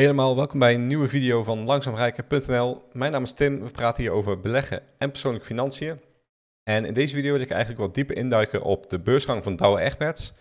Helemaal welkom bij een nieuwe video van langzaamrijken.nl. Mijn naam is Tim, we praten hier over beleggen en persoonlijke financiën. En in deze video wil ik eigenlijk wat dieper induiken op de beursgang van Douwe Egberts.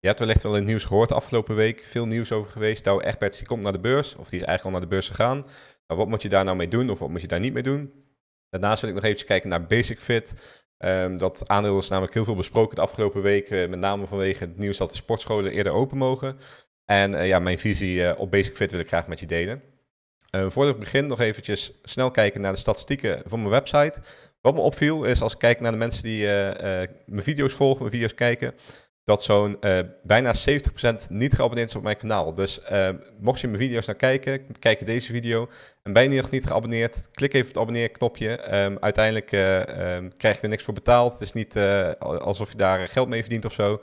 Je hebt wellicht wel in het nieuws gehoord de afgelopen week, veel nieuws over geweest. Douwe Egberts die komt naar de beurs, of die is eigenlijk al naar de beurs gegaan. Maar wat moet je daar nou mee doen of wat moet je daar niet mee doen? Daarnaast wil ik nog even kijken naar Basic Fit. Ehm, dat aandeel is namelijk heel veel besproken de afgelopen week, met name vanwege het nieuws dat de sportscholen eerder open mogen. En eh, ja, mijn visie eh, op Basic Fit wil ik graag met je delen. Eh, voordat ik begin nog eventjes snel kijken naar de statistieken van mijn website. Wat me opviel is als ik kijk naar de mensen die mijn video's volgen, mijn video's kijken, dat zo'n bijna 70% niet geabonneerd is op mijn kanaal. Dus mocht je mijn video's naar nou kijken, kijk je deze video en ben je nog niet geabonneerd, klik even op het abonneerknopje. Um, uiteindelijk ehm, krijg je er niks voor betaald. Het is niet alsof je daar geld mee verdient of zo.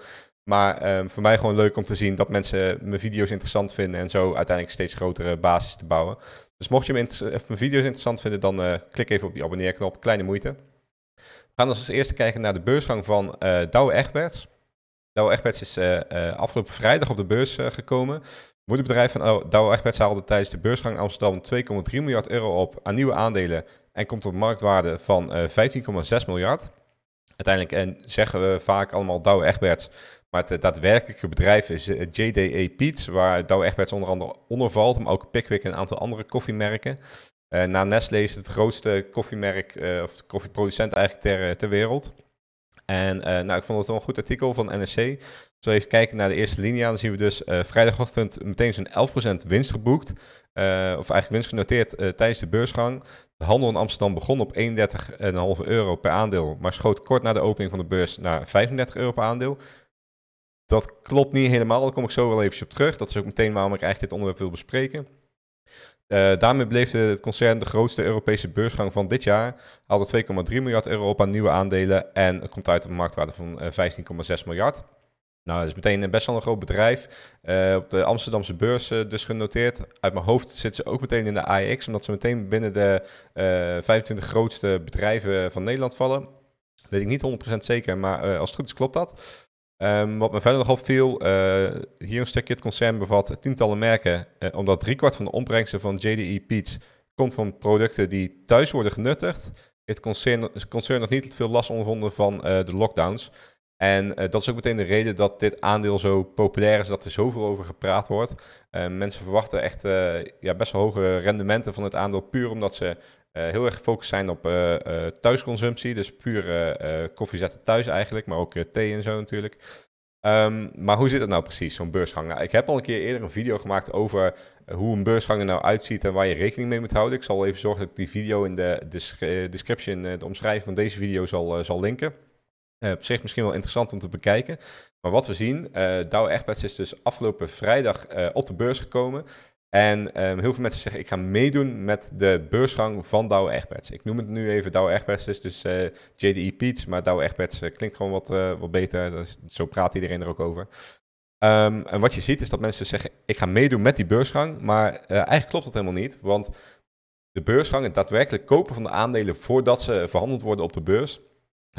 Maar ehm, voor mij gewoon leuk om te zien dat mensen mijn video's interessant vinden en zo uiteindelijk steeds grotere basis te bouwen. Dus mocht je mijn, mijn video's interessant vinden, dan eh, klik even op die abonneerknop. Kleine moeite. We gaan als eerste kijken naar de beursgang van uh, Douwe Egberts. Douwe Egberts is eh, afgelopen vrijdag op de beurs gekomen. Het bedrijf van Douwe Egberts haalde tijdens de beursgang Amsterdam 2,3 miljard euro op aan nieuwe aandelen en komt op marktwaarde van 15,6 miljard uiteindelijk en zeggen we vaak allemaal Douwe Egberts. Maar het daadwerkelijke bedrijf is eh, JDE Peets, waar Douwe Egberts onder andere onder valt, maar ook Pickwick en een aantal andere koffiemerken. Uh, na Nestlé is het grootste koffiemerk, uh, of koffieproducent eigenlijk ter, ter wereld. En nou, ik vond het wel een goed artikel van NRC. Zo even kijken naar de eerste linia, dan zien we dus vrijdagochtend meteen zo'n 11% winst geboekt. Eh, of eigenlijk genoteerd eh, tijdens de beursgang. De handel in Amsterdam begon op 31,5 euro per aandeel, maar schoot kort na de opening van de beurs naar 35 euro per aandeel. Dat klopt niet helemaal, daar kom ik zo wel even op terug. Dat is ook meteen waarom ik eigenlijk dit onderwerp wil bespreken. Eh, daarmee bleef het concern de grootste Europese beursgang van dit jaar. Haalde 2,3 miljard euro op aan nieuwe aandelen en komt uit op een marktwaarde van 15,6 miljard. Nou, dat is meteen eh, best wel een groot bedrijf. Eh, op de Amsterdamse beurs eh, dus genoteerd. Uit mijn hoofd zitten ze ook meteen in de AEX, omdat ze meteen binnen de 25 grootste bedrijven van Nederland vallen. weet ik niet 100% zeker, maar als het goed is klopt dat. Ehm, wat me verder nog opviel, hier een stukje. Het concern bevat tientallen merken, omdat driekwart van de opbrengsten van JDE Peets komt van producten die thuis worden genuttigd. Het concern, het concern nog niet veel last ondervonden van de lockdowns. En eh, dat is ook meteen de reden dat dit aandeel zo populair is, dat er zoveel over gepraat wordt. Eh, mensen verwachten echt eh, ja, best wel hoge rendementen van het aandeel, puur omdat ze heel erg gefocust zijn op thuisconsumptie. Dus puur koffie zetten thuis eigenlijk, maar ook thee en zo natuurlijk. Ehm, maar hoe zit het nou precies, zo'n beursgang? Nou, ik heb al een keer eerder een video gemaakt over hoe een beursgang er nou uitziet en waar je rekening mee moet houden. Ik zal even zorgen dat ik die video in de description, de omschrijving van deze video zal, zal linken. Eh, op zich misschien wel interessant om te bekijken. Maar wat we zien, uh, eh, Dow Egbets is dus afgelopen vrijdag eh, op de beurs gekomen. En ehm, heel veel mensen zeggen, ik ga meedoen met de beursgang van Dow Egbets. Ik noem het nu even Dow Egbets, is dus uh, JDE Peets, maar Dow Egbets klinkt gewoon wat, wat beter. zo praat iedereen er ook over. Ehm, en wat je ziet is dat mensen zeggen, ik ga meedoen met die beursgang. Maar eigenlijk klopt dat helemaal niet, want de beursgang, het daadwerkelijk kopen van de aandelen voordat ze verhandeld worden op de beurs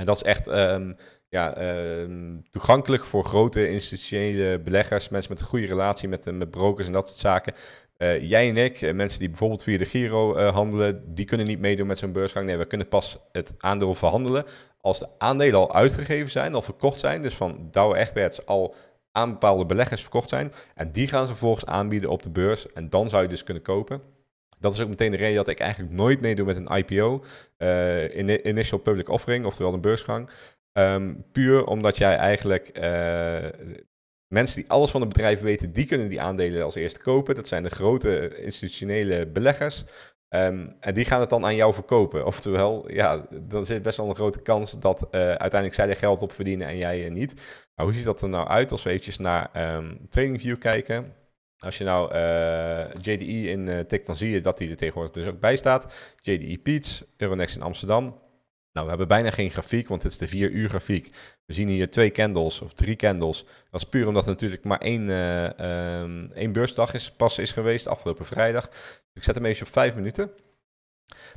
en dat is echt ehm, ja, ehm, toegankelijk voor grote institutionele beleggers, mensen met een goede relatie met, eh, met brokers en dat soort zaken. Eh, jij en ik, eh, mensen die bijvoorbeeld via de Giro handelen, die kunnen niet meedoen met zo'n beursgang. Nee, we kunnen pas het aandeel verhandelen als de aandelen al uitgegeven zijn, al verkocht zijn. Dus van Douwe Egberts al aan bepaalde beleggers verkocht zijn. En die gaan ze vervolgens aanbieden op de beurs. En dan zou je dus kunnen kopen. Dat is ook meteen de reden dat ik eigenlijk nooit meedoe met een IPO, eh, in, Initial Public Offering, oftewel een beursgang. Ehm, puur omdat jij eigenlijk eh, Mensen die alles van het bedrijf weten, die kunnen die aandelen als eerste kopen. Dat zijn de grote institutionele beleggers. Ehm, en die gaan het dan aan jou verkopen. Oftewel, ja, dan zit best wel een grote kans dat eh, uiteindelijk zij er geld op verdienen en jij niet. Nou, hoe ziet dat er nou uit als we eventjes naar um, ehm, TradingView kijken? Als je nou eh, JDI e in eh, tikt, dan zie je dat hij er tegenwoordig dus ook bij staat. JDI e Peets, Euronext in Amsterdam. Nou, we hebben bijna geen grafiek, want het is de 4 uur grafiek. We zien hier twee candles of drie candles. Dat is puur omdat het natuurlijk maar één, eh, ehm, één beursdag is, pas is geweest afgelopen vrijdag. Dus ik zet hem even op vijf minuten.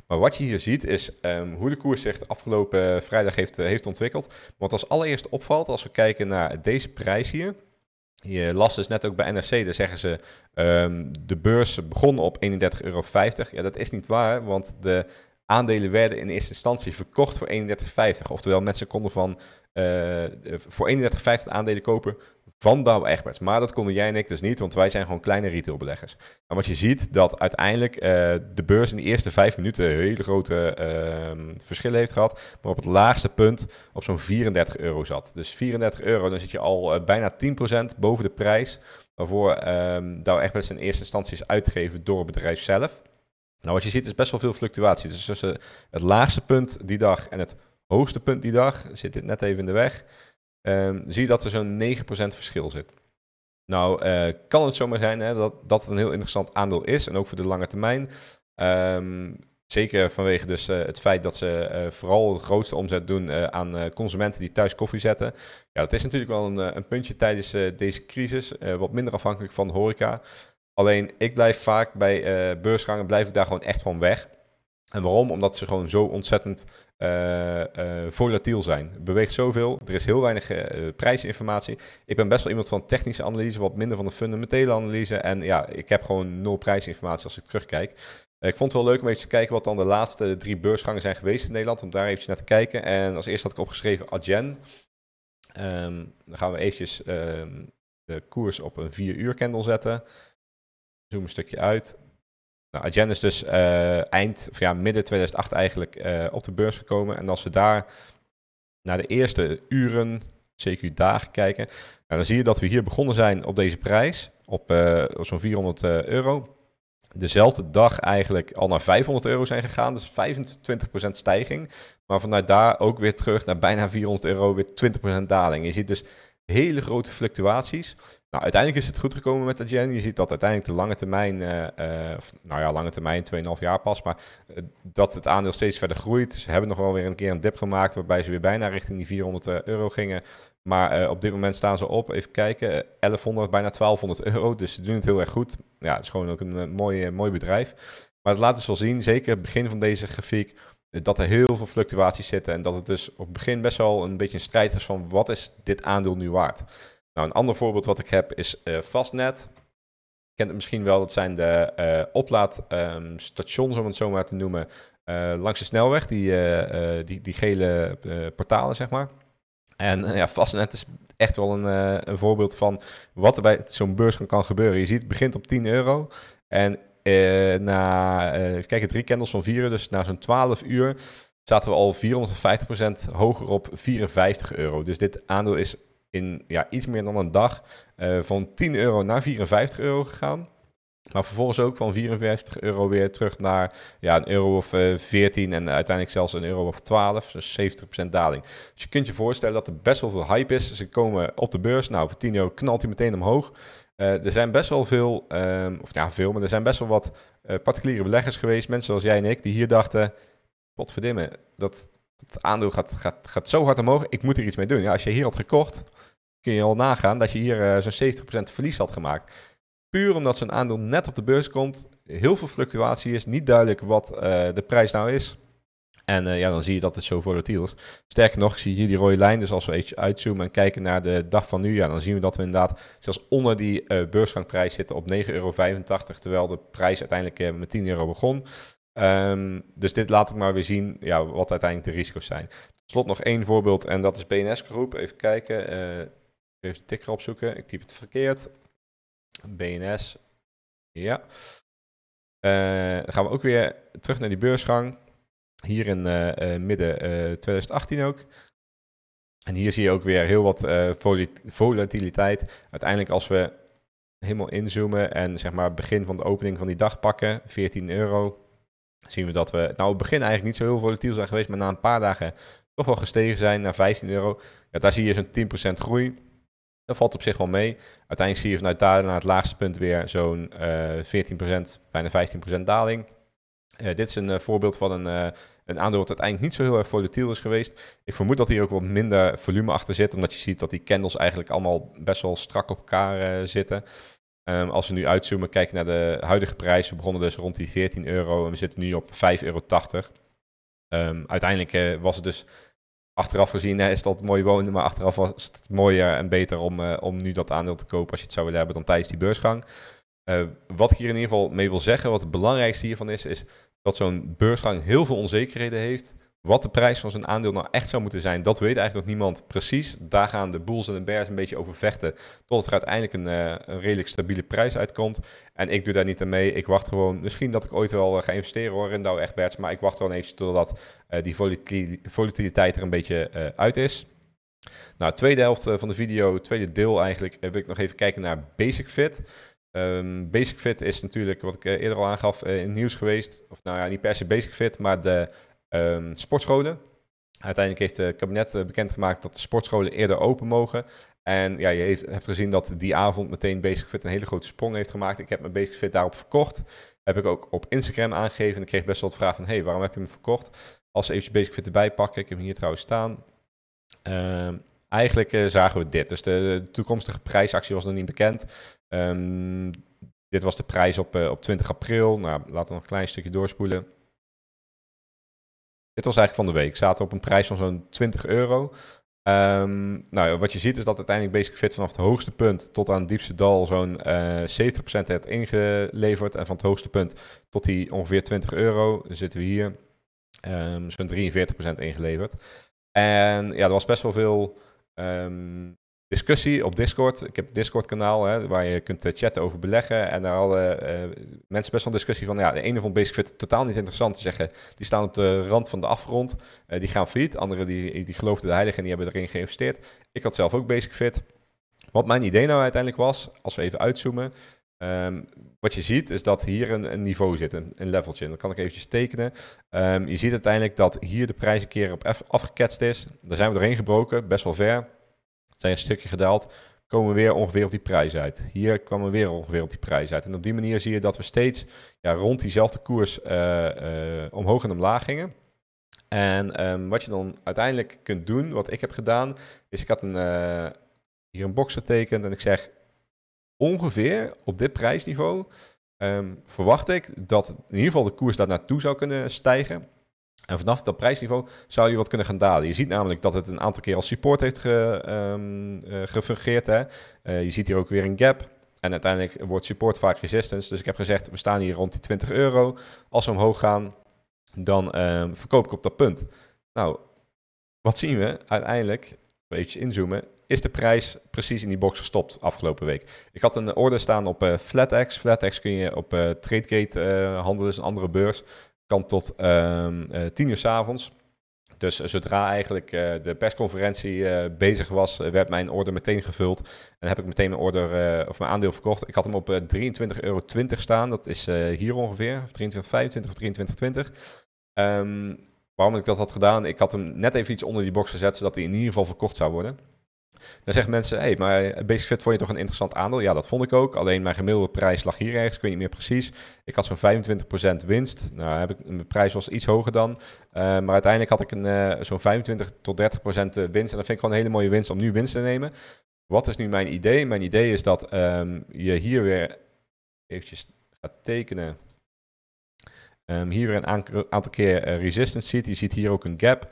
Maar wat je hier ziet is ehm, hoe de koers zich de afgelopen vrijdag heeft, heeft ontwikkeld. Want als allereerst opvalt, als we kijken naar deze prijs hier, je las dus net ook bij NRC, daar zeggen ze ehm, de beurs begon op 31,50 euro. Ja, dat is niet waar, want de aandelen werden in eerste instantie verkocht voor 31,50. Oftewel, mensen konden van, eh, eh, voor 31,50 aandelen kopen van Douwe Egberts. Maar dat konden jij en ik dus niet, want wij zijn gewoon kleine retailbeleggers. En wat je ziet, dat uiteindelijk eh, de beurs in de eerste vijf minuten hele grote uh, verschillen heeft gehad. Maar op het laagste punt op zo'n 34 euro zat. Dus 34 euro, dan zit je al bijna 10% boven de prijs waarvoor um, Douwe Egberts in eerste instantie is uitgegeven door het bedrijf zelf. Nou, wat je ziet is best wel veel fluctuatie. Dus tussen het laagste punt die dag en het hoogste punt die dag zit dit net even in de weg. Ehm, zie zie dat er zo'n 9% verschil zit. Nou, eh, kan het zomaar zijn hè, dat, dat het een heel interessant aandeel is en ook voor de lange termijn. Ehm, zeker vanwege dus, eh, het feit dat ze eh, vooral de grootste omzet doen aan consumenten die thuis koffie zetten. Ja, dat is natuurlijk wel een, een puntje tijdens deze crisis, wat minder afhankelijk van de horeca. Alleen ik blijf vaak bij eh, beursgangen, blijf ik daar gewoon echt van weg. En waarom? Omdat ze gewoon zo ontzettend uh, volatiel zijn. Het beweegt zoveel, er is heel weinig prijsinformatie. Ik ben best wel iemand van technische analyse, wat minder van de fundamentele analyse. En ja, ik heb gewoon nul prijsinformatie als ik terugkijk. ik vond het wel leuk om even te kijken wat dan de laatste drie beursgangen zijn geweest in Nederland. Om daar even naar te kijken. En als eerste had ik opgeschreven Adyen. Um, dan gaan we eventjes ehm, de koers op een 4 uur candle zetten zoom een stukje uit. Nou, Agenda is dus eh, eind, of ja, midden 2008 eigenlijk eh, op de beurs gekomen. En als we daar naar de eerste uren, zeker dagen kijken, nou, dan zie je dat we hier begonnen zijn op deze prijs, op eh, zo'n 400 euro. Dezelfde dag eigenlijk al naar 500 euro zijn gegaan, dus 25% stijging. Maar vanuit daar ook weer terug naar bijna 400 euro, weer 20% daling. Je ziet dus hele grote fluctuaties. Nou, uiteindelijk is het goed gekomen met Agen. Je ziet dat uiteindelijk de lange termijn, eh, eh, of, nou ja, lange termijn, 2,5 jaar pas, maar eh, dat het aandeel steeds verder groeit. Ze hebben nog wel weer een keer een dip gemaakt, waarbij ze weer bijna richting die 400 euro gingen. Maar op dit moment staan ze op, even kijken, 1100, bijna 1200 euro. Dus ze doen het heel erg goed. Ja, het is gewoon ook een mooi, mooi bedrijf. Maar het laat dus wel zien, zeker het begin van deze grafiek, dat er heel veel fluctuaties zitten. En dat het dus op het begin best wel een beetje een strijd is van wat is dit aandeel nu waard. Nou, een ander voorbeeld wat ik heb is uh, Fastnet. Je kent het misschien wel, dat zijn de eh, oplaadstations, ehm, om het zo maar te noemen, eh, langs de snelweg, die, die, die, gele portalen, zeg maar. En ja, Fastnet is echt wel een, een voorbeeld van wat er bij zo'n beurs kan gebeuren. Je ziet, het begint op 10 euro en na, kijk, drie candles van vieren, dus na zo'n 12 uur zaten we al 450% hoger op 54 euro. Dus dit aandeel is in ja, iets meer dan een dag eh, van 10 euro naar 54 euro gegaan. Maar vervolgens ook van 54 euro weer terug naar ja, een euro of uh, eh, 14 en uiteindelijk zelfs een euro of 12, dus 70% daling. Dus je kunt je voorstellen dat er best wel veel hype is. Ze komen op de beurs, nou voor 10 euro knalt hij meteen omhoog. Eh, er zijn best wel veel, ehm, of ja veel, maar er zijn best wel wat particuliere beleggers geweest, mensen zoals jij en ik, die hier dachten, potverdimme, dat het aandeel gaat, gaat, gaat zo hard omhoog, ik moet er iets mee doen. Ja, als je hier had gekocht, kun je al nagaan dat je hier eh, zo'n 70% verlies had gemaakt. Puur omdat zo'n aandeel net op de beurs komt, heel veel fluctuatie is, niet duidelijk wat eh, de prijs nou is. En eh, ja, dan zie je dat het zo volatiel is. Sterker nog, ik zie hier die rode lijn. Dus als we even uitzoomen en kijken naar de dag van nu, ja, dan zien we dat we inderdaad zelfs onder die uh, beursgangprijs zitten op 9,85 euro. Terwijl de prijs uiteindelijk met 10 euro begon. Ehm, dus dit laat ik maar weer zien ja, wat uiteindelijk de risico's zijn. slot nog één voorbeeld en dat is BNS Groep. Even kijken, eh, even de ticker opzoeken. Ik typ het verkeerd. BNS, ja. Eh, dan gaan we ook weer terug naar die beursgang. Hier in eh, midden 2018 ook. En hier zie je ook weer heel wat volatiliteit. Uiteindelijk als we helemaal inzoomen en zeg maar begin van de opening van die dag pakken, 14 euro, zien we dat we, nou het begin eigenlijk niet zo heel volatiel zijn geweest, maar na een paar dagen toch wel gestegen zijn naar 15 euro. Ja, daar zie je zo'n 10% groei. Dat valt op zich wel mee. Uiteindelijk zie je vanuit daar naar het laagste punt weer zo'n uh, eh, 14%, bijna 15% daling. Eh, dit is een eh, voorbeeld van een, een aandeel dat uiteindelijk niet zo heel erg volatiel is geweest. Ik vermoed dat hier ook wat minder volume achter zit, omdat je ziet dat die candles eigenlijk allemaal best wel strak op elkaar zitten. Ehm, als we nu uitzoomen, kijken naar de huidige prijs. We begonnen dus rond die 14 euro en we zitten nu op 5,80 euro. Ehm, uiteindelijk eh, was het dus achteraf gezien is dat mooi wonen, maar achteraf was het mooier en beter om, eh, om nu dat aandeel te kopen als je het zou willen hebben dan tijdens die beursgang. Ehm, wat ik hier in ieder geval mee wil zeggen, wat het belangrijkste hiervan is, is dat zo'n beursgang heel veel onzekerheden heeft. Wat de prijs van zijn aandeel nou echt zou moeten zijn, dat weet eigenlijk nog niemand precies. Daar gaan de Bulls en de Bears een beetje over vechten. Tot er uiteindelijk een, eh, een redelijk stabiele prijs uitkomt. En ik doe daar niet aan mee. Ik wacht gewoon. Misschien dat ik ooit wel eh, ga investeren hoor, echt Egberts. Maar ik wacht gewoon even totdat eh, die volatiliteit er een beetje uit is. Nou, tweede helft van de video, tweede deel eigenlijk, wil ik nog even kijken naar Basic Fit. Ehm, Basic Fit is natuurlijk, wat ik eerder al aangaf, in nieuws geweest. Of nou ja, niet per se Basic Fit, maar de Um, sportscholen. Uiteindelijk heeft eh, het kabinet eh, bekendgemaakt dat de sportscholen eerder open mogen. En ja, je hebt gezien dat die avond meteen Basic Fit een hele grote sprong heeft gemaakt. Ik heb mijn Basic Fit daarop verkocht. Heb ik ook op Instagram aangegeven. En ik kreeg best wel de vraag van, hey, waarom heb je hem verkocht? Als ze even Basic Fit erbij pakken, ik heb hem hier trouwens staan. Ehm, eigenlijk eh, zagen we dit. Dus de, toekomstige prijsactie was nog niet bekend. Ehm, dit was de prijs op, op 20 april. Nou, laten we nog een klein stukje doorspoelen. Dit was eigenlijk van de week. Zaten op een prijs van zo'n 20 euro. Ehm, nou, wat je ziet is dat uiteindelijk Basic Fit vanaf het hoogste punt tot aan het diepste dal zo'n uh, eh, 70% heeft ingeleverd. En van het hoogste punt tot die ongeveer 20 euro zitten we hier um, zo'n 43% ingeleverd. En ja, er was best wel veel ehm, discussie op Discord. Ik heb een Discord-kanaal waar je kunt eh, chatten over beleggen. En daar hadden eh, mensen best wel een discussie van... Ja, de ene vond Basic Fit totaal niet interessant. Te zeggen, die staan op de rand van de afgrond. Eh, die gaan failliet. Anderen die, die geloofden de heiligen en die hebben erin geïnvesteerd. Ik had zelf ook Basic Fit. Wat mijn idee nou uiteindelijk was, als we even uitzoomen... Ehm, wat je ziet is dat hier een, een niveau zit, een, een, leveltje. Dat kan ik eventjes tekenen. Ehm, je ziet uiteindelijk dat hier de prijs een keer op afgeketst is. Daar zijn we doorheen gebroken, best wel ver zijn een stukje gedaald, komen we weer ongeveer op die prijs uit. Hier kwamen we weer ongeveer op die prijs uit. En op die manier zie je dat we steeds ja, rond diezelfde koers eh, eh, omhoog en omlaag gingen. En ehm, wat je dan uiteindelijk kunt doen, wat ik heb gedaan, is ik had een, eh, hier een box getekend en ik zeg ongeveer op dit prijsniveau ehm, verwacht ik dat in ieder geval de koers daar naartoe zou kunnen stijgen. En vanaf dat prijsniveau zou je wat kunnen gaan dalen. Je ziet namelijk dat het een aantal keer als support heeft ge, ehm, eh, gefungeerd. Hè? Eh, je ziet hier ook weer een gap. En uiteindelijk wordt support vaak resistance. Dus ik heb gezegd, we staan hier rond die 20 euro. Als we omhoog gaan, dan um, verkoop ik op dat punt. Nou, wat zien we uiteindelijk? Een beetje inzoomen is de prijs precies in die box gestopt afgelopen week. Ik had een order staan op uh, Flatex kun je op TradeGate uh, handelen, is een andere beurs kan tot ehm, eh, tien uur s avonds. Dus eh, zodra eigenlijk eh, de persconferentie bezig was, werd mijn order meteen gevuld. En heb ik meteen mijn order of mijn aandeel verkocht. Ik had hem op 23,20 euro staan. Dat is hier ongeveer. 23,25 of 23,20. Um, ehm, waarom ik dat had gedaan? Ik had hem net even iets onder die box gezet, zodat hij in ieder geval verkocht zou worden. Dan zeggen mensen, hé, hey, maar Basic Fit vond je toch een interessant aandeel? Ja, dat vond ik ook. Alleen mijn gemiddelde prijs lag hier ergens, ik weet niet meer precies. Ik had zo'n 25% winst. Nou, heb ik, mijn prijs was iets hoger dan. Eh, maar uiteindelijk had ik een, eh, zo'n 25 tot 30% eh, winst. En dat vind ik gewoon een hele mooie winst om nu winst te nemen. Wat is nu mijn idee? Mijn idee is dat ehm, je hier weer eventjes gaat tekenen. Ehm, hier weer een aantal keer resistance ziet. Je ziet hier ook een gap.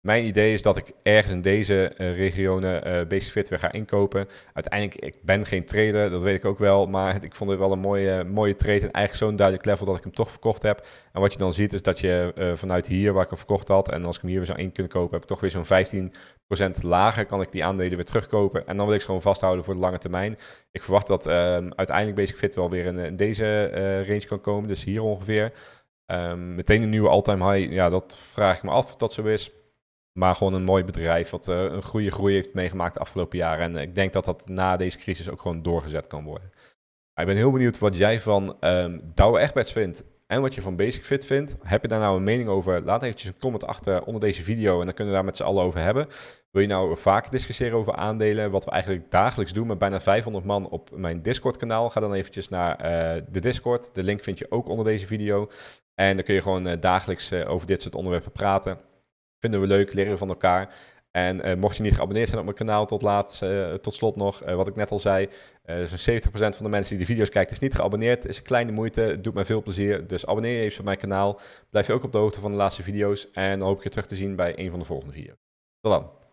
Mijn idee is dat ik ergens in deze uh, regionen eh, Basic Fit weer ga inkopen. Uiteindelijk, ik ben geen trader, dat weet ik ook wel. Maar ik vond het wel een mooie, mooie trade. En eigenlijk zo'n duidelijk level dat ik hem toch verkocht heb. En wat je dan ziet is dat je eh, vanuit hier, waar ik hem verkocht had... en als ik hem hier weer zou in kunnen kopen, heb ik toch weer zo'n 15% lager. Kan ik die aandelen weer terugkopen. En dan wil ik ze gewoon vasthouden voor de lange termijn. Ik verwacht dat ehm, uiteindelijk Basic Fit wel weer in, deze range kan komen. Dus hier ongeveer. Ehm, meteen een nieuwe all-time high. Ja, dat vraag ik me af of dat zo is. Maar gewoon een mooi bedrijf wat eh, een goede groei heeft meegemaakt de afgelopen jaren. En eh, ik denk dat dat na deze crisis ook gewoon doorgezet kan worden. Maar ik ben heel benieuwd wat jij van um, Douwe Egberts vindt en wat je van Basic Fit vindt. Heb je daar nou een mening over? Laat eventjes een comment achter onder deze video en dan kunnen we daar met z'n allen over hebben. Wil je nou vaker discussiëren over aandelen, wat we eigenlijk dagelijks doen met bijna 500 man op mijn Discord-kanaal? Ga dan eventjes naar eh, de Discord. De link vind je ook onder deze video. En dan kun je gewoon dagelijks over dit soort onderwerpen praten. Vinden we leuk, leren van elkaar. En eh, mocht je niet geabonneerd zijn op mijn kanaal, tot, laat, eh, tot slot nog, eh, wat ik net al zei, zo'n 70% van de mensen die de video's kijkt is niet geabonneerd. Is een kleine moeite, doet mij veel plezier. Dus abonneer je even op mijn kanaal. Blijf je ook op de hoogte van de laatste video's. En dan hoop ik je terug te zien bij een van de volgende video's. Tot dan.